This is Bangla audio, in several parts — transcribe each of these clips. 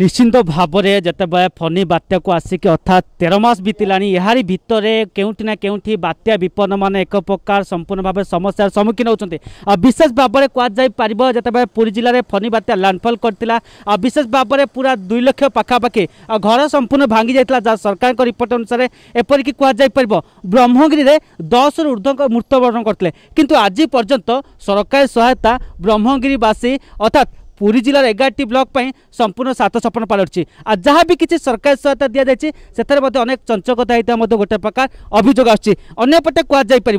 নিশ্চিন্ত ভাবে যেতবে ফনি বাত্যাকু আসিকি অর্থাৎ তের মাস বিতলা এহারি ভিতরে কেউটি না কেউটি বাত্যা বিপন্ন মানে এক প্রকার সম্পূর্ণ ভাবে সমস্যার সম্মুখীন হচ্ছেন বিশেষ ভাবে কুযাইপার যেতবে পুরী জেলার ফনি বাত্যা ল্যান্ডফল করে বিশেষ ভাবে পুরা দুই লক্ষ পাখাপাখি ঘর সম্পূর্ণ ভাঙ্গি যাই যা সরকার রিপোর্ট অনুসারে এপরিকি কুযাইপার ব্রহ্মগিরি দশ রু ঊর্ধ্ব মৃত্যুবরণ করলে কিন্তু আজ পর্যন্ত সরকারি সহায়তা ব্রহ্মগিরিবাসী অর্থাৎ পুরী জেলার এগারটি ব্লক পাই সম্পূর্ণ সাত সপন পালটছে আর যা বি কিছু সরকারি সহায়তা দিয়েছে সেথানে অনেক চঞ্চকতা হয়ে গোটে প্রকার অভিযোগ আসছে অন্যপটে কুযাইপার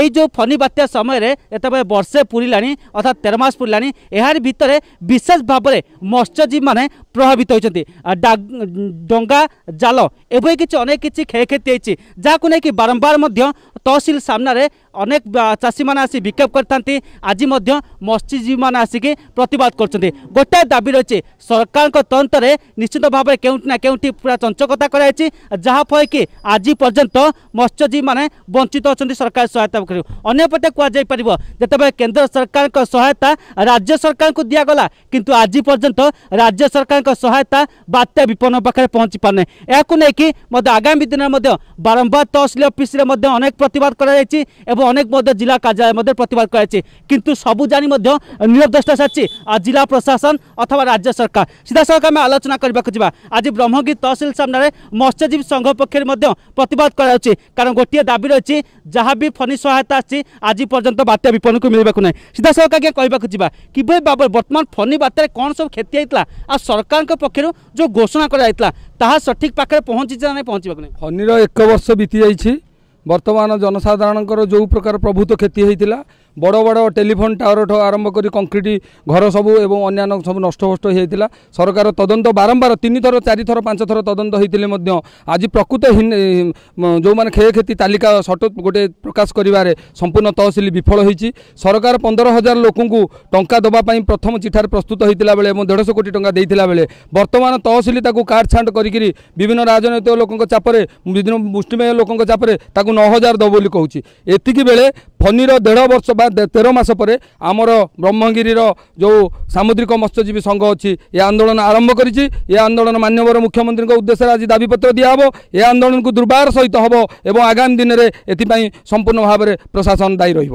এই যে ফনি বাত্যা সময়ের যেতবে বর্ষে পুরিলা অর্থাৎ তের মাস পুরিলা এর ভিতরে বিশেষ ভাবে মৎস্যজীবী মানে প্রভাবিত হয়েছেন ডঙ্গা জাল এভাবে কিছু অনেক কিছু ক্ষয়ক্ষতি হয়েছে যা বারম্বার মধ্য ତହସିଲ ସାମ୍ନାରେ ଅନେକ ଚାଷୀମାନେ ଆସି ବିକ୍ଷୋଭ କରିଥାନ୍ତି ଆଜି ମଧ୍ୟ ମତ୍ସ୍ୟଜୀବୀମାନେ ଆସିକି ପ୍ରତିବାଦ କରୁଛନ୍ତି ଗୋଟାଏ ଦାବି ରହିଛି ସରକାରଙ୍କ ତଦନ୍ତରେ ନିଶ୍ଚିତ ଭାବରେ କେଉଁଠି ନା କେଉଁଠି ପୁରା ଚଞ୍ଚକତା କରାଯାଇଛି ଯାହାଫଳରେ କି ଆଜି ପର୍ଯ୍ୟନ୍ତ ମତ୍ସ୍ୟଜୀବୀମାନେ ବଞ୍ଚିତ ଅଛନ୍ତି ସରକାର ସହାୟତା ପକ୍ଷରୁ ଅନ୍ୟପଟେ କୁହାଯାଇପାରିବ ଯେତେବେଳେ କେନ୍ଦ୍ର ସରକାରଙ୍କ ସହାୟତା ରାଜ୍ୟ ସରକାରଙ୍କୁ ଦିଆଗଲା କିନ୍ତୁ ଆଜି ପର୍ଯ୍ୟନ୍ତ ରାଜ୍ୟ ସରକାରଙ୍କ ସହାୟତା ବାତ୍ୟା ବିପନ୍ନ ପାଖରେ ପହଞ୍ଚି ପାରୁନାହିଁ ଏହାକୁ ନେଇକି ମଧ୍ୟ ଆଗାମୀ ଦିନରେ ମଧ୍ୟ ବାରମ୍ବାର ତହସିଲ ଅଫିସରେ ମଧ୍ୟ ଅନେକ ପ୍ରତି প্রতিবাদ করা করাযাইছি এবং অনেক মধ্যে জেলা কার্যালয়ের মধ্যে প্রতিবাদ করা করাযাইছি কিন্তু সবু জানি মধ্যে নীরব দৃষ্টা সারছি আর জেলা প্রশাসন অথবা রাজ্য সরকার সিধা সরকার আমি আলোচনা করা যা আজ ব্রহ্মগির তহসিল সামনে মৎস্যজীবী সংঘ পক্ষের মধ্যে প্রতিবাদ করা যাচ্ছে কারণ গোটিয়ে দাবি রয়েছে যা বি ফনি সহায়তা আসছে আজ পর্যন্ত বাত্যা বিপন্নকে মিলবাক নাই সিধা সরকার আজ্ঞা কহবাক যা কিভাবে বাবদ বর্তমান ফনি বাত্যায় কম সব ক্ষতি হয়েছিল আর সরকার পক্ষ যে ঘোষণা করা যাই তাহা সঠিক পাখে পৌঁছিছে না পৌঁছবাক ফনি এক বর্ষ বিতি যাই ବର୍ତ୍ତମାନ ଜନସାଧାରଣଙ୍କର ଯେଉଁ ପ୍ରକାର ପ୍ରଭୁତ କ୍ଷତି ହୋଇଥିଲା ବଡ଼ ବଡ଼ ଟେଲିଫୋନ୍ ଟାୱାରଠୁ ଆରମ୍ଭ କରି କଂକ୍ରିଟ୍ ଘର ସବୁ ଏବଂ ଅନ୍ୟାନ୍ୟ ସବୁ ନଷ୍ଟଭଷ୍ଟ ହୋଇଯାଇଥିଲା ସରକାର ତଦନ୍ତ ବାରମ୍ବାର ତିନିଥର ଚାରିଥର ପାଞ୍ଚଥର ତଦନ୍ତ ହୋଇଥିଲେ ମଧ୍ୟ ଆଜି ପ୍ରକୃତ ଯେଉଁମାନେ କ୍ଷୟକ୍ଷତି ତାଲିକା ସଟ ଗୋଟେ ପ୍ରକାଶ କରିବାରେ ସମ୍ପୂର୍ଣ୍ଣ ତହସିଲ ବିଫଳ ହୋଇଛି ସରକାର ପନ୍ଦର ହଜାର ଲୋକଙ୍କୁ ଟଙ୍କା ଦେବା ପାଇଁ ପ୍ରଥମ ଚିଠାରେ ପ୍ରସ୍ତୁତ ହୋଇଥିଲା ବେଳେ ଏବଂ ଦେଢ଼ଶହ କୋଟି ଟଙ୍କା ଦେଇଥିଲା ବେଳେ ବର୍ତ୍ତମାନ ତହସିଲ ତାକୁ କାର୍ଡ଼ ଛାଣ୍ଡ କରିକି ବିଭିନ୍ନ ରାଜନୈତିକ ଲୋକଙ୍କ ଚାପରେ ବିଭିନ୍ନ ମୁଷ୍ଟିମେୟ ଲୋକଙ୍କ ଚାପରେ ତାକୁ ନଅ ହଜାର ଦେବ ବୋଲି କହୁଛି ଏତିକି ବେଳେ ଫନିର ଦେଢ଼ ବର୍ଷ ବା ତେର ମାସ ପରେ ଆମର ବ୍ରହ୍ମଗିରିର ଯେଉଁ ସାମୁଦ୍ରିକ ମତ୍ସ୍ୟଜୀବୀ ସଂଘ ଅଛି ଏ ଆନ୍ଦୋଳନ ଆରମ୍ଭ କରିଛି ଏ ଆନ୍ଦୋଳନ ମାନ୍ୟବର ମୁଖ୍ୟମନ୍ତ୍ରୀଙ୍କ ଉଦ୍ଦେଶ୍ୟରେ ଆଜି ଦାବିପତ୍ର ଦିଆହେବ ଏ ଆନ୍ଦୋଳନକୁ ଦୁର୍ବାର ସହିତ ହେବ ଏବଂ ଆଗାମୀ ଦିନରେ ଏଥିପାଇଁ ସମ୍ପୂର୍ଣ୍ଣ ଭାବରେ ପ୍ରଶାସନ ଦାୟୀ ରହିବ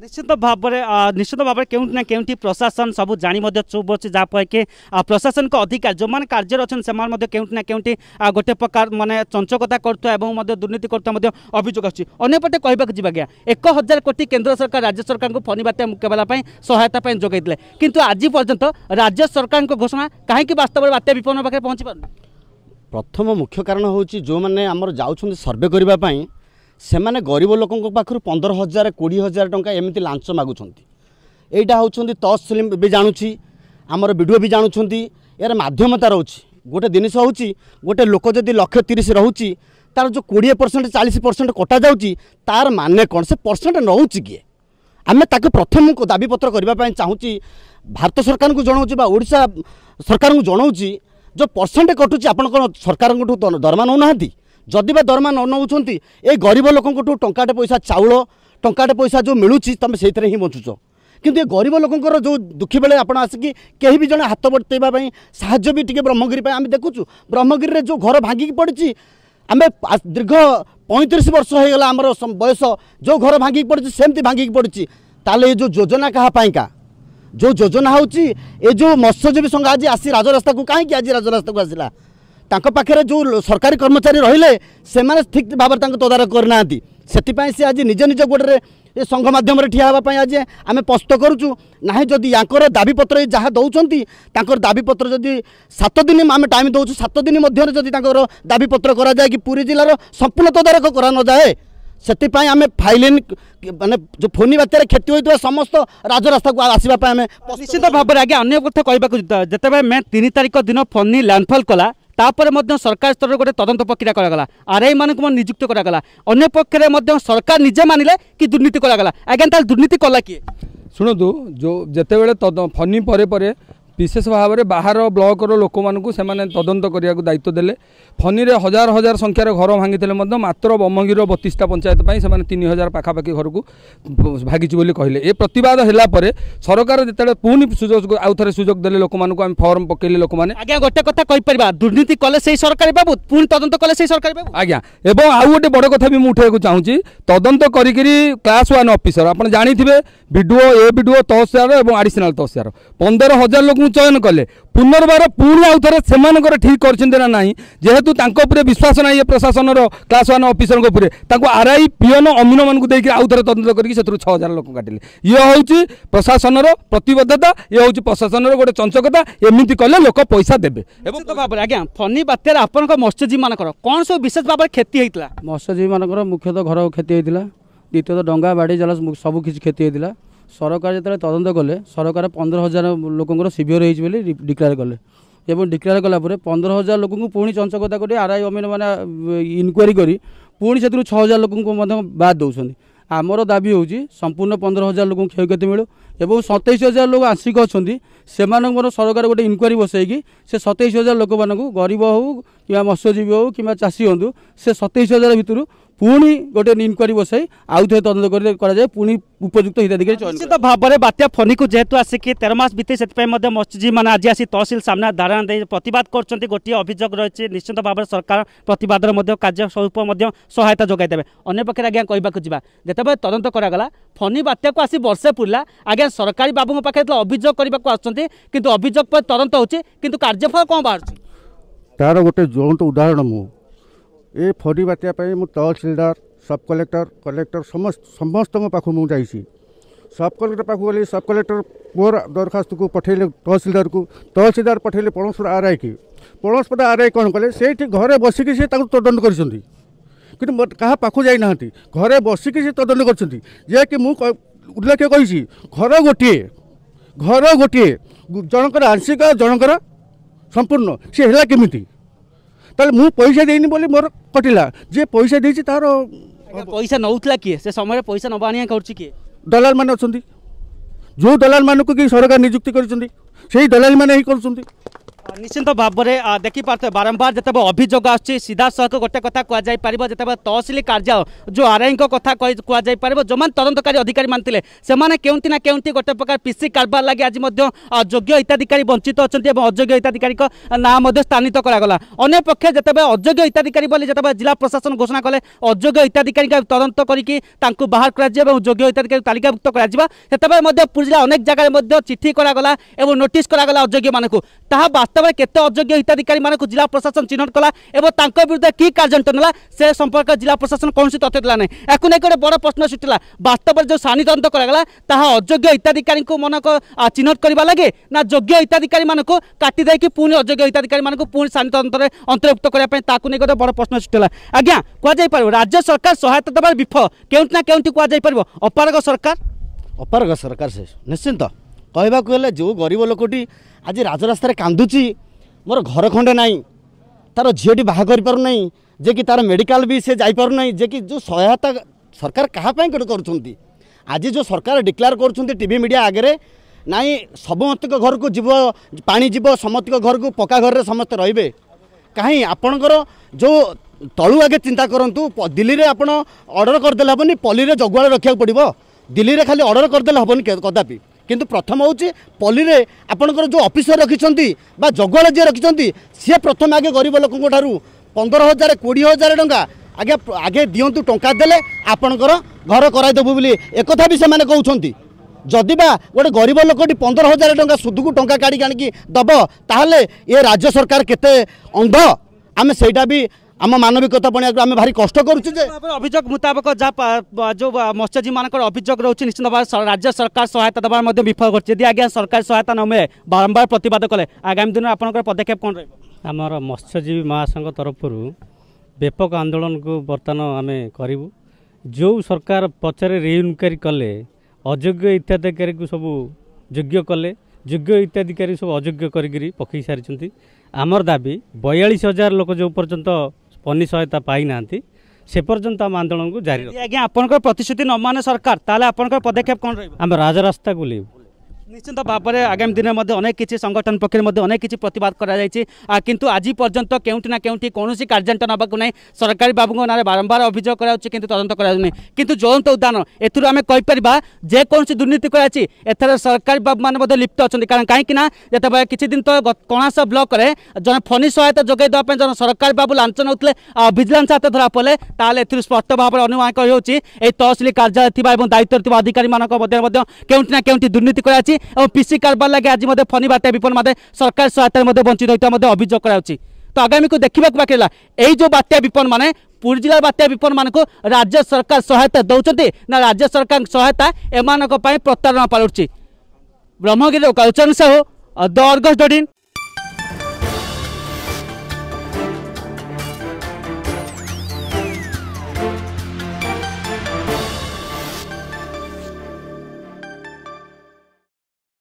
ନିଶ୍ଚିତ ଭାବରେ ନିଶ୍ଚିତ ଭାବରେ କେଉଁଠି ନା କେଉଁଠି ପ୍ରଶାସନ ସବୁ ଜାଣି ମଧ୍ୟ ଚୁପ୍ ଅଛି ଯାହାଫଳରେ ପ୍ରଶାସନିକ ଅଧିକାର ଯେଉଁମାନେ କାର୍ଯ୍ୟରେ ଅଛନ୍ତି ସେମାନେ ମଧ୍ୟ କେଉଁଠି ନା କେଉଁଠି ଗୋଟେ ପ୍ରକାର ମାନେ ଚଞ୍ଚକତା କରୁଥିବା ଏବଂ ମଧ୍ୟ ଦୁର୍ନୀତି କରୁଥିବା ମଧ୍ୟ ଅଭିଯୋଗ ଆସୁଛି ଅନ୍ୟପଟେ କହିବାକୁ ଯିବା ଆଜ୍ଞା ଏକ ହଜାର କୋଟି କେନ୍ଦ୍ର ସରକାର ରାଜ୍ୟ ସରକାରଙ୍କୁ ଫନି ବାତ୍ୟା ମୁକାବିଲା ପାଇଁ ସହାୟତା ପାଇଁ ଯୋଗାଇଥିଲେ କିନ୍ତୁ ଆଜି ପର୍ଯ୍ୟନ୍ତ ରାଜ୍ୟ ସରକାରଙ୍କ ଘୋଷଣା କାହିଁକି ବାସ୍ତବରେ ବାତ୍ୟା ବିପନ୍ନ ପାଖରେ ପହଞ୍ଚି ପାରୁନି ପ୍ରଥମ ମୁଖ୍ୟ କାରଣ ହେଉଛି ଯେଉଁମାନେ ଆମର ଯାଉଛନ୍ତି ସର୍ଭେ କରିବା ପାଇଁ ସେମାନେ ଗରିବ ଲୋକଙ୍କ ପାଖରୁ ପନ୍ଦର ହଜାର କୋଡ଼ିଏ ହଜାର ଟଙ୍କା ଏମିତି ଲାଞ୍ଚ ମାଗୁଛନ୍ତି ଏଇଟା ହେଉଛନ୍ତି ତସଲିମ ବି ଜାଣୁଛି ଆମର ବିଡ଼ିଓ ବି ଜାଣୁଛନ୍ତି ଏହାର ମାଧ୍ୟମତା ରହୁଛି ଗୋଟେ ଜିନିଷ ହେଉଛି ଗୋଟେ ଲୋକ ଯଦି ଲକ୍ଷେ ତିରିଶ ରହୁଛି ତାର ଯେଉଁ କୋଡ଼ିଏ ପରସେଣ୍ଟ ଚାଳିଶ ପରସେଣ୍ଟ କଟାଯାଉଛି ତାର ମାନେ କ'ଣ ସେ ପରସେଣ୍ଟ ନେଉଛି କିଏ ଆମେ ତାକୁ ପ୍ରଥମ ଦାବିପତ୍ର କରିବା ପାଇଁ ଚାହୁଁଛି ଭାରତ ସରକାରଙ୍କୁ ଜଣାଉଛି ବା ଓଡ଼ିଶା ସରକାରଙ୍କୁ ଜଣାଉଛି ଯେଉଁ ପରସେଣ୍ଟ କଟୁଛି ଆପଣ କ'ଣ ସରକାରଙ୍କଠୁ ଦରମା ନେଉନାହାନ୍ତି ଯଦି ବା ଦରମା ନ ନେଉଛନ୍ତି ଏ ଗରିବ ଲୋକଙ୍କଠୁ ଟଙ୍କାଟେ ପଇସା ଚାଉଳ ଟଙ୍କାଟେ ପଇସା ଯେଉଁ ମିଳୁଛି ତୁମେ ସେଇଥିରେ ହିଁ ବଞ୍ଚୁଛ କିନ୍ତୁ ଏ ଗରିବ ଲୋକଙ୍କର ଯେଉଁ ଦୁଃଖୀ ବେଳେ ଆପଣ ଆସିକି କେହି ବି ଜଣେ ହାତ ବଟେଇବା ପାଇଁ ସାହାଯ୍ୟ ବି ଟିକେ ବ୍ରହ୍ମଗିରି ପାଇଁ ଆମେ ଦେଖୁଛୁ ବ୍ରହ୍ମଗିରିରେ ଯେଉଁ ଘର ଭାଙ୍ଗିକି ପଡ଼ିଛି ଆମେ ଦୀର୍ଘ ପଇଁତିରିଶ ବର୍ଷ ହୋଇଗଲା ଆମର ବୟସ ଯେଉଁ ଘର ଭାଙ୍ଗିକି ପଡ଼ିଛି ସେମିତି ଭାଙ୍ଗିକି ପଡ଼ିଛି ତାହେଲେ ଏ ଯେଉଁ ଯୋଜନା କାହା ପାଇଁକା ଯେଉଁ ଯୋଜନା ହେଉଛି ଏ ଯେଉଁ ମତ୍ସ୍ୟଜୀବୀ ସଂଘ ଆଜି ଆସି ରାଜରାସ୍ତାକୁ କାହିଁକି ଆଜି ରାଜରାସ୍ତାକୁ ଆସିଲା ତାଙ୍କ ପାଖରେ ଯେଉଁ ସରକାରୀ କର୍ମଚାରୀ ରହିଲେ ସେମାନେ ଠିକ୍ ଭାବରେ ତାଙ୍କୁ ତଦାରଖ କରିନାହାନ୍ତି ସେଥିପାଇଁ ସେ ଆଜି ନିଜ ନିଜ ଗୋଡ଼ରେ ଏ ସଂଘ ମାଧ୍ୟମରେ ଠିଆ ହେବା ପାଇଁ ଆଜି ଆମେ ପ୍ରସ୍ତୁତ କରୁଛୁ ନାହିଁ ଯଦି ୟାଙ୍କର ଦାବିପତ୍ର ଏ ଯାହା ଦେଉଛନ୍ତି ତାଙ୍କର ଦାବିପତ୍ର ଯଦି ସାତ ଦିନ ଆମେ ଟାଇମ୍ ଦେଉଛୁ ସାତ ଦିନ ମଧ୍ୟରେ ଯଦି ତାଙ୍କର ଦାବିପତ୍ର କରାଯାଏ କି ପୁରୀ ଜିଲ୍ଲାର ସମ୍ପୂର୍ଣ୍ଣ ତଦାରଖ କରାନଯାଏ ସେଥିପାଇଁ ଆମେ ଫାଇଲିନ୍ ମାନେ ଯେଉଁ ଫୋନି ବାତ୍ୟାରେ କ୍ଷତି ହୋଇଥିବା ସମସ୍ତ ରାଜରାସ୍ତାକୁ ଆସିବା ପାଇଁ ଆମେ ନିଶ୍ଚିତ ଭାବରେ ଆଜ୍ଞା ଅନ୍ୟ କଥା କହିବାକୁ ଯେତେବେଳେ ମେ ତିନି ତାରିଖ ଦିନ ଫନି ଲ୍ୟାଣ୍ଡଫଲ୍ କଲା ତାପରେ ମଧ୍ୟ ସରକାର ସ୍ତରରେ ଗୋଟେ ତଦନ୍ତ ପ୍ରକ୍ରିୟା କରାଗଲା ଆର୍ଆଇ ମାନଙ୍କୁ ମଧ୍ୟ ନିଯୁକ୍ତ କରାଗଲା ଅନ୍ୟପକ୍ଷରେ ମଧ୍ୟ ସରକାର ନିଜେ ମାନିଲେ କି ଦୁର୍ନୀତି କରାଗଲା ଆଜ୍ଞା ତାହେଲେ ଦୁର୍ନୀତି କଲା କିଏ ଶୁଣନ୍ତୁ ଯେଉଁ ଯେତେବେଳେ ଫନି ପରେ ପରେ ବିଶେଷ ଭାବରେ ବାହାର ବ୍ଲକର ଲୋକମାନଙ୍କୁ ସେମାନେ ତଦନ୍ତ କରିବାକୁ ଦାୟିତ୍ୱ ଦେଲେ ଫନିରେ ହଜାର ହଜାର ସଂଖ୍ୟାରେ ଘର ଭାଙ୍ଗିଥିଲେ ମଧ୍ୟ ମାତ୍ର ବମଙ୍ଗୀର ବତିଶଟା ପଞ୍ଚାୟତ ପାଇଁ ସେମାନେ ତିନି ହଜାର ପାଖାପାଖି ଘରକୁ ଭାଗିଛି ବୋଲି କହିଲେ ଏ ପ୍ରତିବାଦ ହେଲା ପରେ ସରକାର ଯେତେବେଳେ ପୁଣି ସୁଯୋଗ ଆଉ ଥରେ ସୁଯୋଗ ଦେଲେ ଲୋକମାନଙ୍କୁ ଆମେ ଫର୍ମ ପକେଇଲେ ଲୋକମାନେ ଆଜ୍ଞା ଗୋଟେ କଥା କହିପାରିବା ଦୁର୍ନୀତି କଲେ ସେହି ସରକାରୀ ବାବୁ ପୁଣି ତଦନ୍ତ କଲେ ସେହି ସରକାରୀ ବାବୁ ଆଜ୍ଞା ଏବଂ ଆଉ ଗୋଟେ ବଡ଼ କଥା ବି ମୁଁ ଉଠାଇବାକୁ ଚାହୁଁଛି ତଦନ୍ତ କରିକି କ୍ଲାସ୍ ୱାନ୍ ଅଫିସର ଆପଣ ଜାଣିଥିବେ ବିଡ଼ିଓ ଏ ବିଡ଼ିଓ ତହସିଲଦାର ଏବଂ ଆଡ଼ିସିନାଲ ତହସିଲଦାର ପନ୍ଦର ହଜାର ଲୋକଙ୍କୁ ଚୟନ କଲେ ପୁନର୍ବାର ପୁଣି ଆଉ ଥରେ ସେମାନଙ୍କର ଠିକ୍ କରିଛନ୍ତି ନା ନାହିଁ ଯେହେତୁ ତାଙ୍କ ଉପରେ ବିଶ୍ୱାସ ନାହିଁ ଏ ପ୍ରଶାସନର କ୍ଲାସ୍ ୱାନ୍ ଅଫିସରଙ୍କ ଉପରେ ତାଙ୍କୁ ଆର୍ଆଇ ପିଅନ ଅମିନମାନଙ୍କୁ ଦେଇକି ଆଉ ଥରେ ତଦନ୍ତ କରିକି ସେଥିରୁ ଛଅ ହଜାର ଲୋକ କାଟିଲେ ଇଏ ହେଉଛି ପ୍ରଶାସନର ପ୍ରତିବଦ୍ଧତା ଇଏ ହେଉଛି ପ୍ରଶାସନର ଗୋଟେ ଚଞ୍ଚକତା ଏମିତି କଲେ ଲୋକ ପଇସା ଦେବେ ଏବଂ ଭାବରେ ଆଜ୍ଞା ଫନି ବାତ୍ୟାରେ ଆପଣଙ୍କ ମତ୍ସ୍ୟଜୀବୀମାନଙ୍କର କ'ଣ ସବୁ ବିଶେଷ ଭାବରେ କ୍ଷତି ହେଇଥିଲା ମତ୍ସ୍ୟଜୀବୀମାନଙ୍କର ମୁଖ୍ୟତଃ ଘର କ୍ଷତି ହେଇଥିଲା ଦ୍ୱିତୀୟତଃ ଡଙ୍ଗା ବାଡ଼ି ଜାଲ ସବୁ କିଛି କ୍ଷତି ହେଇଥିଲା ସରକାର ଯେତେବେଳେ ତଦନ୍ତ କଲେ ସରକାର ପନ୍ଦର ହଜାର ଲୋକଙ୍କର ସିଭିଅର ହେଇଛି ବୋଲି ଡିକ୍ଲାର କଲେ ଏବଂ ଡିକ୍ଲାର କଲା ପରେ ପନ୍ଦର ହଜାର ଲୋକଙ୍କୁ ପୁଣି ଚଞ୍ଚକତା କରି ଆର୍ଆଇ ଅମିନମାନେ ଇନକ୍ୱାରି କରି ପୁଣି ସେଥିରୁ ଛଅ ହଜାର ଲୋକଙ୍କୁ ମଧ୍ୟ ବାଦ୍ ଦେଉଛନ୍ତି ଆମର ଦାବି ହେଉଛି ସମ୍ପୂର୍ଣ୍ଣ ପନ୍ଦର ହଜାର ଲୋକଙ୍କୁ କ୍ଷୟକ୍ଷତି ମିଳୁ এবং ସତେଇଶ ହଜାର ଲୋକ ଆଂଶିକ ଅଛନ୍ତି ସେମାନଙ୍କୁ ମୋର ସରକାର ଗୋଟେ ଇନକ୍ୱାରି ବସେଇକି ସେ ସତେଇଶ ହଜାର ଲୋକମାନଙ୍କୁ ଗରିବ ହେଉ କିମ୍ବା ମତ୍ସ୍ୟଜୀବୀ ହେଉ କିମ୍ବା ଚାଷୀ ହୁଅନ୍ତୁ ସେ ସତେଇଶ ହଜାର ଭିତରୁ ପୁଣି ଗୋଟେ ଇନକ୍ୱାରି ବସାଇ ଆଉ ଥରେ ତଦନ୍ତ କରାଯାଏ ପୁଣି ଉପଯୁକ୍ତ ହିତାଧିକାରୀ ନିଶ୍ଚିତ ଭାବରେ ବାତ୍ୟା ଫନିକୁ ଯେହେତୁ ଆସିକି ତେର ମାସ ବିତେଇ ସେଥିପାଇଁ ମଧ୍ୟ ମତ୍ସ୍ୟଜୀବୀମାନେ ଆଜି ଆସି ତହସିଲ ସାମ୍ନା ଧାରଣା ଦେଇ ପ୍ରତିବାଦ କରୁଛନ୍ତି ଗୋଟିଏ ଅଭିଯୋଗ ରହିଛି ନିଶ୍ଚିତ ଭାବରେ ସରକାର ପ୍ରତିବାଦର ମଧ୍ୟ କାର୍ଯ୍ୟ ସ୍ୱରୂପ ମଧ୍ୟ ସହାୟତା ଯୋଗାଇଦେବେ ଅନ୍ୟ ପକ୍ଷରେ ଆଜ୍ଞା କହିବାକୁ ଯିବା ଯେତେବେଳେ ତଦନ୍ତ କରାଗଲା ଫନି ବାତ୍ୟାକୁ ଆସି ବର୍ଷେ ପୁରିଲା ଆଜ୍ଞା সরকারি বাবুঙ্ পাখে যেত অভিযোগ করা আসছেন কিন্তু অভিযোগ পরে তদন্ত হচ্ছে কিন্তু কার্যফল কম বাহারছে তার গোটে জ্বলন্ত উদাহরণ মু এ ফরি বাতিয়া মু তহসিলদার সব কলেক্টর কলেক্টর সমস্ত সমস্ত পাখ মু যাইছি সব কলেক্টর পাখ গলি সব কলেক্টর মোর দরখাস্তকে পঠাইলে তহসিলদারকে তহসিলদার পঠাইলে পণসপুর আর আই কি পণসপুর আর আই কণ কলে সেইটি ঘরে বসিকি সে তাকে তদন্ত করছেন কিন্তু কাহা পাখ যাই না ঘরে বসিকি সে তদন্ত করছেন যে কি ଉଲ୍ଲେଖ କରିଛି ଘର ଗୋଟିଏ ଘର ଗୋଟିଏ ଜଣଙ୍କର ଆଂଶିକ ଜଣଙ୍କର ସମ୍ପୂର୍ଣ୍ଣ ସେ ହେଲା କେମିତି ତାହେଲେ ମୁଁ ପଇସା ଦେଇନି ବୋଲି ମୋର କଟିଲା ଯିଏ ପଇସା ଦେଇଛି ତାର ପଇସା ନେଉଥିଲା କିଏ ସେ ସମୟରେ ପଇସା ନେବା ଆଣିବା କରୁଛି କିଏ ଦଲାଲମାନେ ଅଛନ୍ତି ଯେଉଁ ଦଲାଲମାନଙ୍କୁ କି ସରକାର ନିଯୁକ୍ତି କରିଛନ୍ତି ସେଇ ଦଲାଲମାନେ ହିଁ କରୁଛନ୍ତି ନିଶ୍ଚିନ୍ତ ଭାବରେ ଦେଖିପାରୁଥିବେ ବାରମ୍ବାର ଯେତେବେଳେ ଅଭିଯୋଗ ଆସୁଛି ସିଧାସଳଖ ଗୋଟେ କଥା କୁହାଯାଇପାରିବ ଯେତେବେଳେ ତହସିଲି କାର୍ଯ୍ୟ ଯେଉଁ ଆର୍ଆଇଙ୍କ କଥା କୁହାଯାଇପାରିବ ଯେଉଁମାନେ ତଦନ୍ତକାରୀ ଅଧିକାରୀମାନେ ଥିଲେ ସେମାନେ କେଉଁଠି ନା କେଉଁଠି ଗୋଟେ ପ୍ରକାର ପିସି କାରବାର ଲାଗି ଆଜି ମଧ୍ୟ ଯୋଗ୍ୟ ହିତାଧିକାରୀ ବଞ୍ଚିତ ଅଛନ୍ତି ଏବଂ ଅଯୋଗ୍ୟ ହିତାଧିକାରୀଙ୍କ ନାଁ ମଧ୍ୟ ସ୍ଥାନିତ କରାଗଲା ଅନ୍ୟ ପକ୍ଷେ ଯେତେବେଳେ ଅଯୋଗ୍ୟ ହିତାଧିକାରୀ ବୋଲି ଯେତେବେଳେ ଜିଲ୍ଲା ପ୍ରଶାସନ ଘୋଷଣା କଲେ ଅଯୋଗ୍ୟ ହିତାଧିକାରୀଙ୍କ ତଦନ୍ତ କରିକି ତାଙ୍କୁ ବାହାର କରାଯିବ ଏବଂ ଯୋଗ୍ୟ ହିତାଧିକାରୀ ତାଲିକାଭୁକ୍ତ କରାଯିବ ସେତେବେଳେ ମଧ୍ୟ ପୁରୀ ଜିଲ୍ଲା ଅନେକ ଜାଗାରେ ମଧ୍ୟ ଚିଠି କରାଗଲା ଏବଂ ନୋଟିସ୍ କରାଗଲା ଅଯୋଗ୍ୟମାନଙ୍କୁ ତାହା সেতবে কেতে অযোগ্য হিতাধিকারী মানুষ জেলা প্রশাসন চিহ্নট কলা এবং তাঁর বিরুদ্ধে কি কার্যানুষ্ঠান নেলা সে সম্পর্ক জেলা প্রশাসন কৌশি তথ্য দেলা না এখন নিয়ে গোটে বড় প্রশ্ন উঠিলা বাস্তবের যে সানিদন্ত করা তাহা অযোগ্য হিতাধিকারী মনে চিহ্নট করা লাগে না যোগ্য হিতাধিকারী মানুষ কাটি দিয়ে পুঁ অযোগ্য হিতাধিকারী মানুষ পুঁ সানিতন্ত্রে অন্তর্ভুক্ত করা তাকে নিয়ে গোটে বড় প্রশ্ন উঠিলা আজ্ঞা কুযাইপার রাজ্য সরকার সহায়তা দেবার বিফ কেউটি না কেউটি কুযাইপার অপারগ সরকার অপারগ সরকার সে নিশ্চিন্ত କହିବାକୁ ହେଲେ ଯେଉଁ ଗରିବ ଲୋକଟି ଆଜି ରାଜରାସ୍ତାରେ କାନ୍ଦୁଛି ମୋର ଘର ଖଣ୍ଡେ ନାହିଁ ତା'ର ଝିଅଟି ବାହା କରିପାରୁନାହିଁ ଯେ କି ତା'ର ମେଡ଼ିକାଲ ବି ସେ ଯାଇପାରୁନାହିଁ ଯେ କି ଯେଉଁ ସହାୟତା ସରକାର କାହା ପାଇଁ ଗୋଟେ କରୁଛନ୍ତି ଆଜି ଯେଉଁ ସରକାର ଡିକ୍ଲାର କରୁଛନ୍ତି ଟିଭି ମିଡ଼ିଆ ଆଗରେ ନାହିଁ ସମସ୍ତଙ୍କ ଘରକୁ ଯିବ ପାଣି ଯିବ ସମସ୍ତଙ୍କ ଘରକୁ ପକ୍କା ଘରରେ ସମସ୍ତେ ରହିବେ କାହିଁ ଆପଣଙ୍କର ଯେଉଁ ତଳୁ ଆଗେ ଚିନ୍ତା କରନ୍ତୁ ଦିଲ୍ଲୀରେ ଆପଣ ଅର୍ଡ଼ର କରିଦେଲେ ହେବନି ପଲ୍ଲୀରେ ଜଗୁଆଳ ରଖିବାକୁ ପଡ଼ିବ ଦିଲ୍ଲୀରେ ଖାଲି ଅର୍ଡ଼ର କରିଦେଲେ ହେବନି କଦାପି কিন্তু প্রথম হচ্ছে পল্লীরে আপনার যে অফিসর রাখিছেন বা জগুয়াল যে রাখিছেন সি প্রথমে আগে গরিব লোক ঠার পনেরো হাজার কোড়ি হাজার টঙ্কা আগে আগে দিও টঙ্কা দেলে আপনার ঘর করাইদেবু বলে একথা বি সে কৌঁচ ଯଦି ବା ଗୋଟେ ଗରିବ ଲୋକଟି ପନ୍ଦର ହଜାର ଟଙ୍କା ସୁଧକୁ ଟଙ୍କା କାଢ଼ିକି ଆଣିକି ଦେବ ତାହେଲେ ଏ ରାଜ୍ୟ ସରକାର କେତେ ଅନ୍ଧ ଆମେ ସେଇଟା ବି ଆମ ମାନବିକତା ପଣିବାକୁ ଆମେ ଭାରି କଷ୍ଟ କରୁଛୁ ଯେ ଅଭିଯୋଗ ମୁତାବକ ଯାହା ଯେଉଁ ମତ୍ସ୍ୟଜୀବୀମାନଙ୍କର ଅଭିଯୋଗ ରହୁଛି ନିଶ୍ଚିତ ଭାବରେ ରାଜ୍ୟ ସରକାର ସହାୟତା ଦେବାର ମଧ୍ୟ ବିଫଳ କରିଛି ଯଦି ଆଜ୍ଞା ସରକାର ସହାୟତା ନ ମିଳେ ବାରମ୍ବାର ପ୍ରତିବାଦ କଲେ ଆଗାମୀ ଦିନରେ ଆପଣଙ୍କର ପଦକ୍ଷେପ କ'ଣ ରହିବ ଆମର ମତ୍ସ୍ୟଜୀବୀ ମହାସଂଘ ତରଫରୁ ବ୍ୟାପକ ଆନ୍ଦୋଳନକୁ ବର୍ତ୍ତମାନ ଆମେ କରିବୁ ଯେଉଁ ସରକାର ପଛରେ ରିଇନକ୍ୱାରୀ କଲେ ଅଯୋଗ୍ୟ ହିତାଧିକାରୀକୁ ସବୁ ଯୋଗ୍ୟ କଲେ ଯୋଗ୍ୟ ହିତାଧିକାରୀ ସବୁ ଅଯୋଗ୍ୟ କରିକିରି ପକାଇ ସାରିଛନ୍ତି ଆମର ଦାବି ବୟାଳିଶ ହଜାର ଲୋକ ଯେଉଁ ପର୍ଯ୍ୟନ୍ତ ପନି ସହାୟତା ପାଇନାହାନ୍ତି ସେ ପର୍ଯ୍ୟନ୍ତ ଆମ ଆନ୍ଦୋଳନକୁ ଜାରି ରଖ ଆଜ୍ଞା ଆପଣଙ୍କର ପ୍ରତିଶ୍ରୁତି ନ ମାନେ ସରକାର ତାହେଲେ ଆପଣଙ୍କର ପଦକ୍ଷେପ କ'ଣ ରହିବ ଆମେ ରାଜରାସ୍ତାକୁ ଓହ୍ଲେଇବୁ নিশ্চিন্ত ভাবে আগামী দিনের মধ্যে অনেক কিছু সংগঠন পক্ষের মধ্যে অনেক কিছু প্রতিবাদ করা যাইছে কিন্তু আজ পর্যন্ত কেউটি না কেউটি কোণী কার্যানুষ্ঠান নেওয়া নাই সরকারি বাবু নাঁরে বারম্বার অভিযোগ করা হচ্ছে কিন্তু তদন্ত করা যাওয়া কিন্তু জ্বলন্ত উদ্যান এর আমি যে যেকোন দুর্নীতি করা আছে এথর সরকারি বাবু মানে মধ্যে লিপ্ত অনেক কারণ কাইকি না যেতবে কিছুদিন তো কণাস ব্লকরে জন ফনি সহায়তা যোগাই দেওয়া জন সরকারি বাবু লাঞ্চ নেওয়া ভিজিলান্স হাতে ধরা পড়লে তাহলে এর স্পষ্ট ভাবে অনুমান করা এই তহসিল কার্যালয় এবং দায়িত্বরে থাকা মানুষ মধ্যে কেউটি না কেউটি দুর্নীতি করা আছে পিসি কারবার লাগে আজ ফনি বাত্যা বিপদ মধ্যে সরকার সহায়তার বঞ্চিত হইতে অভিযোগ করা হচ্ছে তো আগামীকে দেখা বাকি রা এই যে বাত্যা বিপদ মানে পুরী জেলার বাত্যা বিপদ মানুষ রাজ্য সরকার সহায়তা দৌঁতে না রাজ্য সরকার সহায়তা এমানপাই প্রতারণা পালুছি ব্রহ্মগিরি কালচরণ সাহু দ অর্গস ডডিন